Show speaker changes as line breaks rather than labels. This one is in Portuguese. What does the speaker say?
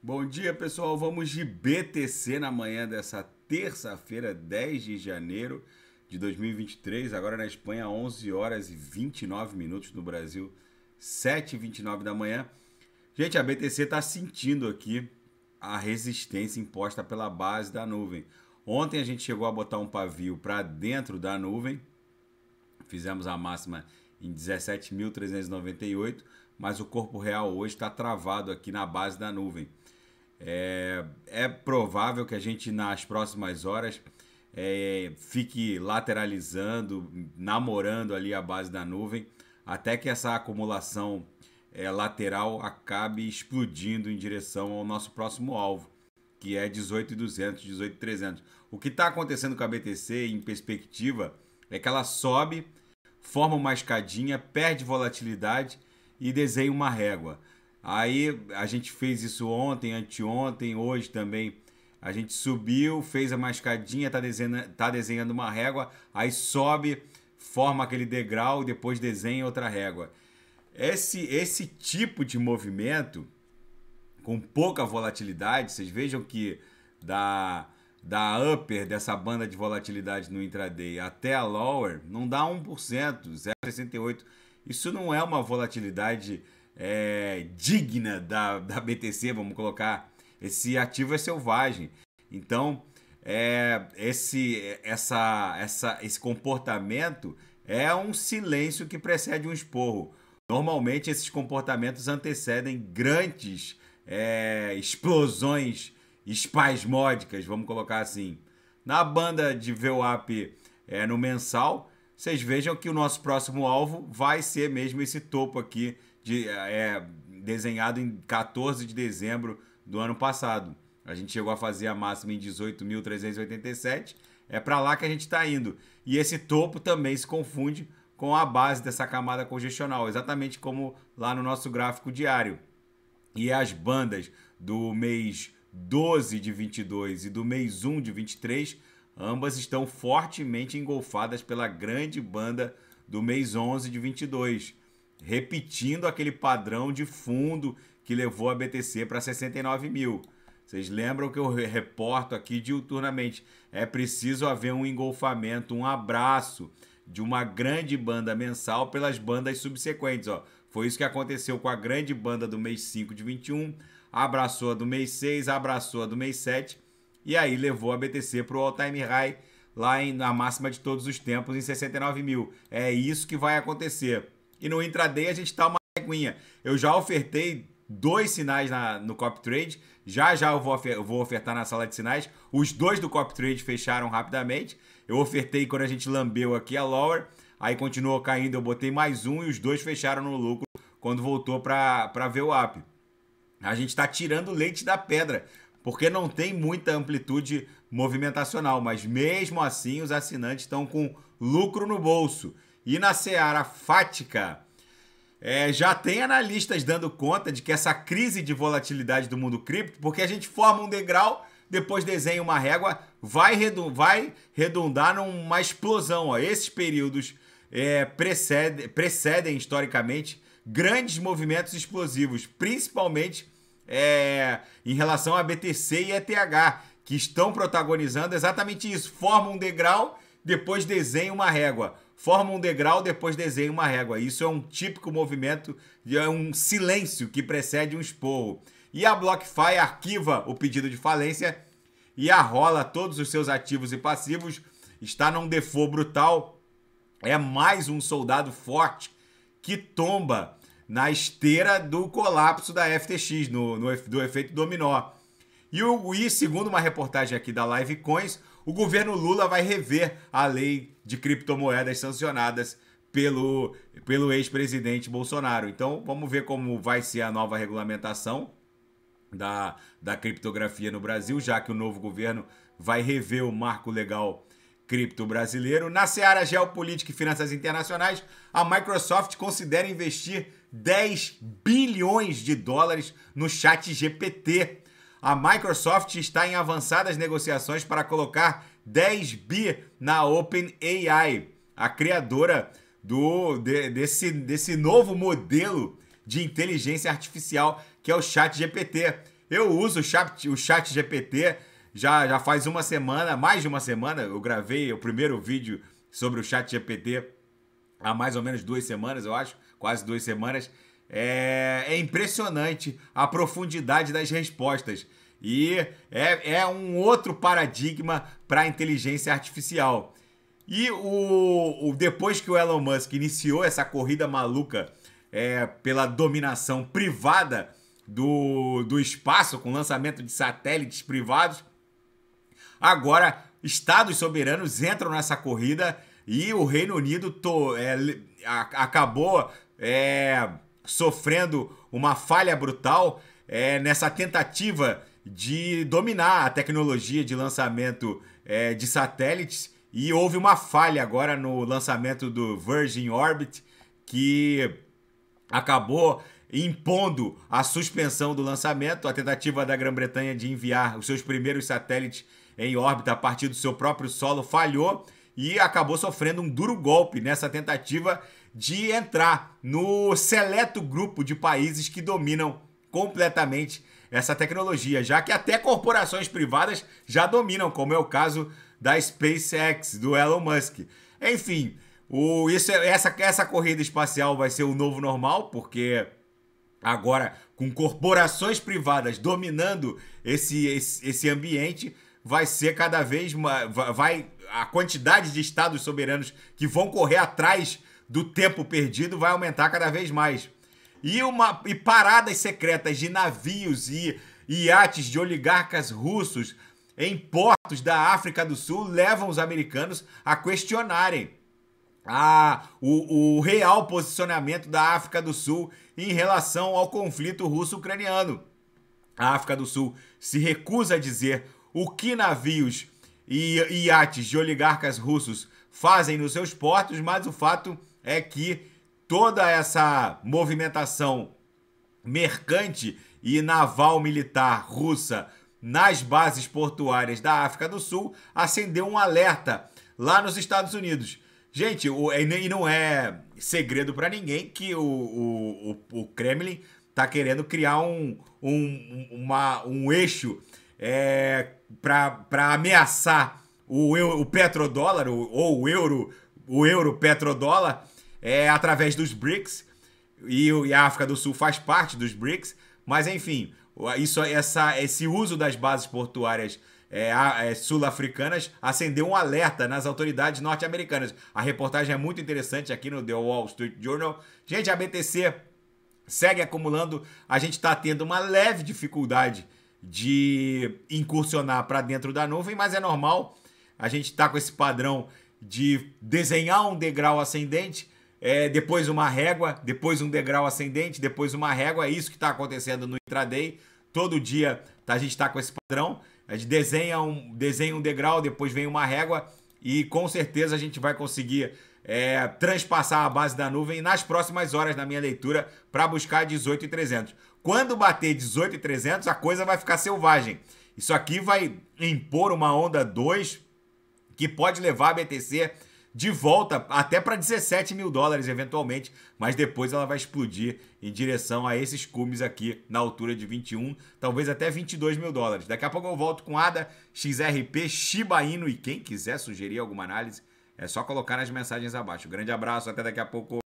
Bom dia, pessoal. Vamos de BTC na manhã dessa terça-feira, 10 de janeiro de 2023. Agora na Espanha, 11 horas e 29 minutos. No Brasil, 7 e 29 da manhã. Gente, a BTC está sentindo aqui a resistência imposta pela base da nuvem. Ontem a gente chegou a botar um pavio para dentro da nuvem. Fizemos a máxima em 17.398 mas o corpo real hoje está travado aqui na base da nuvem. É, é, provável que a gente nas próximas horas é, fique lateralizando, namorando ali a base da nuvem, até que essa acumulação é, lateral acabe explodindo em direção ao nosso próximo alvo, que é 18,200, 18,300. O que está acontecendo com a BTC em perspectiva é que ela sobe, forma uma escadinha, perde volatilidade e desenha uma régua. Aí a gente fez isso ontem, anteontem, hoje também. A gente subiu, fez a mascadinha, tá desenhando, tá desenhando uma régua, aí sobe, forma aquele degrau e depois desenha outra régua. Esse, esse tipo de movimento, com pouca volatilidade, vocês vejam que da, da upper dessa banda de volatilidade no intraday até a lower, não dá 1%, 0,68%. Isso não é uma volatilidade é, digna da, da BTC, vamos colocar. Esse ativo é selvagem. Então, é, esse, essa, essa, esse comportamento é um silêncio que precede um esporro. Normalmente, esses comportamentos antecedem grandes é, explosões espasmódicas, vamos colocar assim. Na banda de VWAP é, no mensal, vocês vejam que o nosso próximo alvo vai ser mesmo esse topo aqui, de, eh, é, desenhado em 14 de dezembro do ano passado. A gente chegou a fazer a máxima em 18.387, é para lá que a gente está indo. E esse topo também se confunde com a base dessa camada congestional, exatamente como lá no nosso gráfico diário. E as bandas do mês 12 de 22 e do mês 1 de 23 Ambas estão fortemente engolfadas pela grande banda do mês 11 de 22, repetindo aquele padrão de fundo que levou a BTC para 69 mil. Vocês lembram que eu reporto aqui diuturnamente: é preciso haver um engolfamento, um abraço de uma grande banda mensal pelas bandas subsequentes. Ó. Foi isso que aconteceu com a grande banda do mês 5 de 21, abraçou a do mês 6, abraçou a do mês 7 e aí levou a BTC para o all-time high lá em, na máxima de todos os tempos em 69 mil. É isso que vai acontecer. E no intraday a gente está uma reguinha. Eu já ofertei dois sinais na, no copy trade. Já já eu vou, eu vou ofertar na sala de sinais. Os dois do copy trade fecharam rapidamente. Eu ofertei quando a gente lambeu aqui a lower. Aí continuou caindo, eu botei mais um e os dois fecharam no lucro quando voltou para ver o up. A gente está tirando leite da pedra porque não tem muita amplitude movimentacional, mas mesmo assim os assinantes estão com lucro no bolso. E na seara fática, é, já tem analistas dando conta de que essa crise de volatilidade do mundo cripto, porque a gente forma um degrau, depois desenha uma régua, vai, redu vai redundar numa explosão. Ó. Esses períodos é, precedem historicamente grandes movimentos explosivos, principalmente é, em relação a BTC e ETH, que estão protagonizando exatamente isso. Forma um degrau, depois desenha uma régua. Forma um degrau, depois desenha uma régua. Isso é um típico movimento, é um silêncio que precede um esporro. E a BlockFi arquiva o pedido de falência e arrola todos os seus ativos e passivos. Está num default brutal. É mais um soldado forte que tomba na esteira do colapso da FTX, no, no do efeito dominó. E, o, e segundo uma reportagem aqui da Live Coins, o governo Lula vai rever a lei de criptomoedas sancionadas pelo, pelo ex-presidente Bolsonaro. Então vamos ver como vai ser a nova regulamentação da, da criptografia no Brasil, já que o novo governo vai rever o marco legal cripto brasileiro. Na seara geopolítica e finanças internacionais, a Microsoft considera investir 10 bilhões de dólares no chat GPT. A Microsoft está em avançadas negociações para colocar 10 bi na OpenAI, a criadora do, de, desse, desse novo modelo de inteligência artificial que é o chat GPT. Eu uso o chat, o chat GPT já, já faz uma semana, mais de uma semana, eu gravei o primeiro vídeo sobre o chat GPT há mais ou menos duas semanas, eu acho quase duas semanas, é, é impressionante a profundidade das respostas. E é, é um outro paradigma para a inteligência artificial. E o, o, depois que o Elon Musk iniciou essa corrida maluca é, pela dominação privada do, do espaço, com lançamento de satélites privados, agora estados soberanos entram nessa corrida e o Reino Unido to, é, acabou é, sofrendo uma falha brutal é, nessa tentativa de dominar a tecnologia de lançamento é, de satélites. E houve uma falha agora no lançamento do Virgin Orbit que acabou impondo a suspensão do lançamento, a tentativa da Grã-Bretanha de enviar os seus primeiros satélites em órbita a partir do seu próprio solo falhou e acabou sofrendo um duro golpe nessa tentativa de entrar no seleto grupo de países que dominam completamente essa tecnologia, já que até corporações privadas já dominam, como é o caso da SpaceX, do Elon Musk. Enfim, o, isso, é, essa, essa corrida espacial vai ser o novo normal, porque agora com corporações privadas dominando esse, esse, esse ambiente, vai ser cada vez mais. Vai, a quantidade de estados soberanos que vão correr atrás do tempo perdido vai aumentar cada vez mais. E, uma, e paradas secretas de navios e iates de oligarcas russos em portos da África do Sul levam os americanos a questionarem a, o, o real posicionamento da África do Sul em relação ao conflito russo-ucraniano. A África do Sul se recusa a dizer o que navios e iates de oligarcas russos fazem nos seus portos, mas o fato é que toda essa movimentação mercante e naval militar russa nas bases portuárias da África do Sul acendeu um alerta lá nos Estados Unidos. Gente, o, e não é segredo para ninguém que o, o, o Kremlin está querendo criar um, um, uma, um eixo é, para ameaçar o, o petrodólar ou o euro, o euro petrodólar é, através dos BRICS e, e, a África do Sul faz parte dos BRICS, mas enfim, isso, essa, esse uso das bases portuárias é, é, sul-africanas acendeu um alerta nas autoridades norte-americanas. A reportagem é muito interessante aqui no The Wall Street Journal. Gente, a BTC segue acumulando, a gente está tendo uma leve dificuldade de incursionar para dentro da nuvem, mas é normal. A gente está com esse padrão de desenhar um degrau ascendente, é, depois uma régua, depois um degrau ascendente, depois uma régua. É isso que está acontecendo no intraday. Todo dia tá, a gente está com esse padrão. A gente desenha um, desenha um degrau, depois vem uma régua e com certeza a gente vai conseguir é, transpassar a base da nuvem nas próximas horas na minha leitura para buscar 18.300. Quando bater 18,300, a coisa vai ficar selvagem. Isso aqui vai impor uma onda 2 que pode levar a BTC de volta até para 17 mil dólares eventualmente, mas depois ela vai explodir em direção a esses cumes aqui na altura de 21, talvez até 22 mil dólares. Daqui a pouco eu volto com ADA, XRP, Shiba Inu e quem quiser sugerir alguma análise é só colocar nas mensagens abaixo. Grande abraço, até daqui a pouco.